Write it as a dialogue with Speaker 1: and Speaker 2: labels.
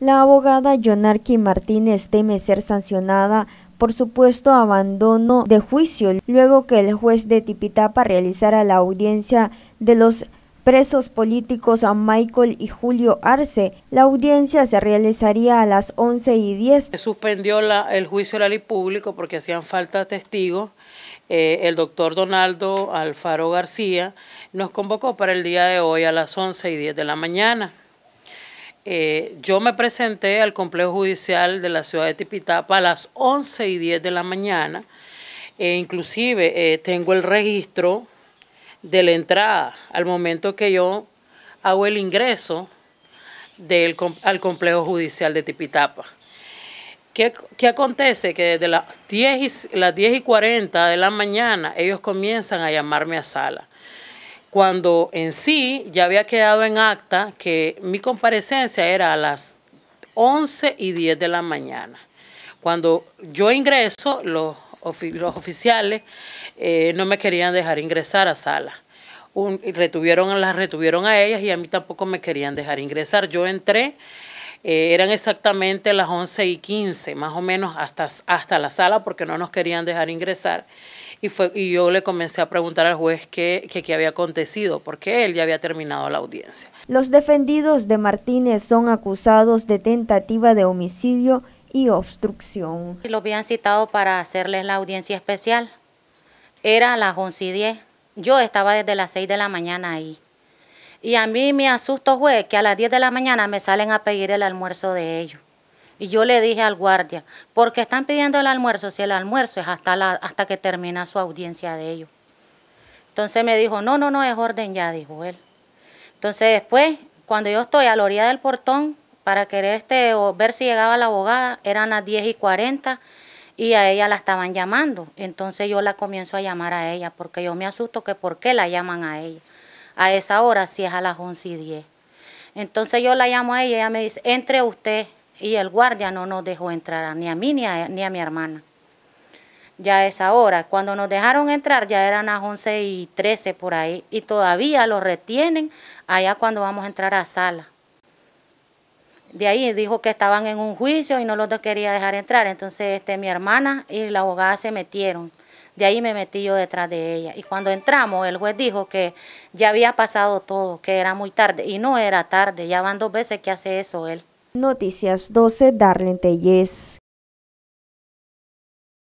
Speaker 1: La abogada Jonarqui Martínez teme ser sancionada por supuesto abandono de juicio luego que el juez de Tipitapa realizara la audiencia de los presos políticos a Michael y Julio Arce. La audiencia se realizaría a las 11 y 10.
Speaker 2: Suspendió la, el juicio oral ley público porque hacían falta testigos. Eh, el doctor Donaldo Alfaro García nos convocó para el día de hoy a las 11 y 10 de la mañana. Eh, yo me presenté al complejo judicial de la ciudad de Tipitapa a las 11 y 10 de la mañana. e inclusive eh, tengo el registro de la entrada al momento que yo hago el ingreso al complejo judicial de Tipitapa. ¿Qué, acontece? Que desde las 10, y, las 10 y 40 de la mañana ellos comienzan a llamarme a sala cuando en sí ya había quedado en acta que mi comparecencia era a las 11 y 10 de la mañana. Cuando yo ingreso, los, los oficiales eh, no me querían dejar ingresar a sala. Un, retuvieron, las retuvieron a ellas y a mí tampoco me querían dejar ingresar. Yo entré eh, eran exactamente las 11 y 15, más o menos, hasta, hasta la sala, porque no nos querían dejar ingresar. Y, fue, y yo le comencé a preguntar al juez qué, había acontecido, porque él ya había terminado la audiencia.
Speaker 1: Los defendidos de Martínez son acusados de tentativa de homicidio y obstrucción.
Speaker 3: Los habían citado para hacerles la audiencia especial. Era a las 11 y 10. Yo estaba desde las 6 de la mañana ahí. Y a mí me asusto fue que a las 10 de la mañana me salen a pedir el almuerzo de ellos. Y yo le dije al guardia, ¿por qué están pidiendo el almuerzo si el almuerzo es hasta, la, hasta que termina su audiencia de ellos? Entonces me dijo, no, no, no, es orden ya, dijo él. Entonces después, cuando yo estoy a la orilla del portón para querer este, ver si llegaba la abogada, eran las 10 y 40 y a ella la estaban llamando. Entonces yo la comienzo a llamar a ella porque yo me asusto que por qué la llaman a ella a esa hora, si es a las 11 y 10. Entonces yo la llamo a ella, ella me dice, entre usted y el guardia no nos dejó entrar, ni a mí ni a, mi hermana. Ya a esa hora, cuando nos dejaron entrar ya eran las 11 y 13 por ahí y todavía lo retienen allá cuando vamos a entrar a sala. De ahí dijo que estaban en un juicio y no los quería dejar entrar. Entonces este, mi hermana y la abogada se metieron. De ahí me metí yo detrás de ella. Y cuando entramos, el juez dijo que ya había pasado todo, que era muy tarde. Y no era tarde, ya van dos veces que hace eso él.
Speaker 1: Noticias 12, Darlene Tellez.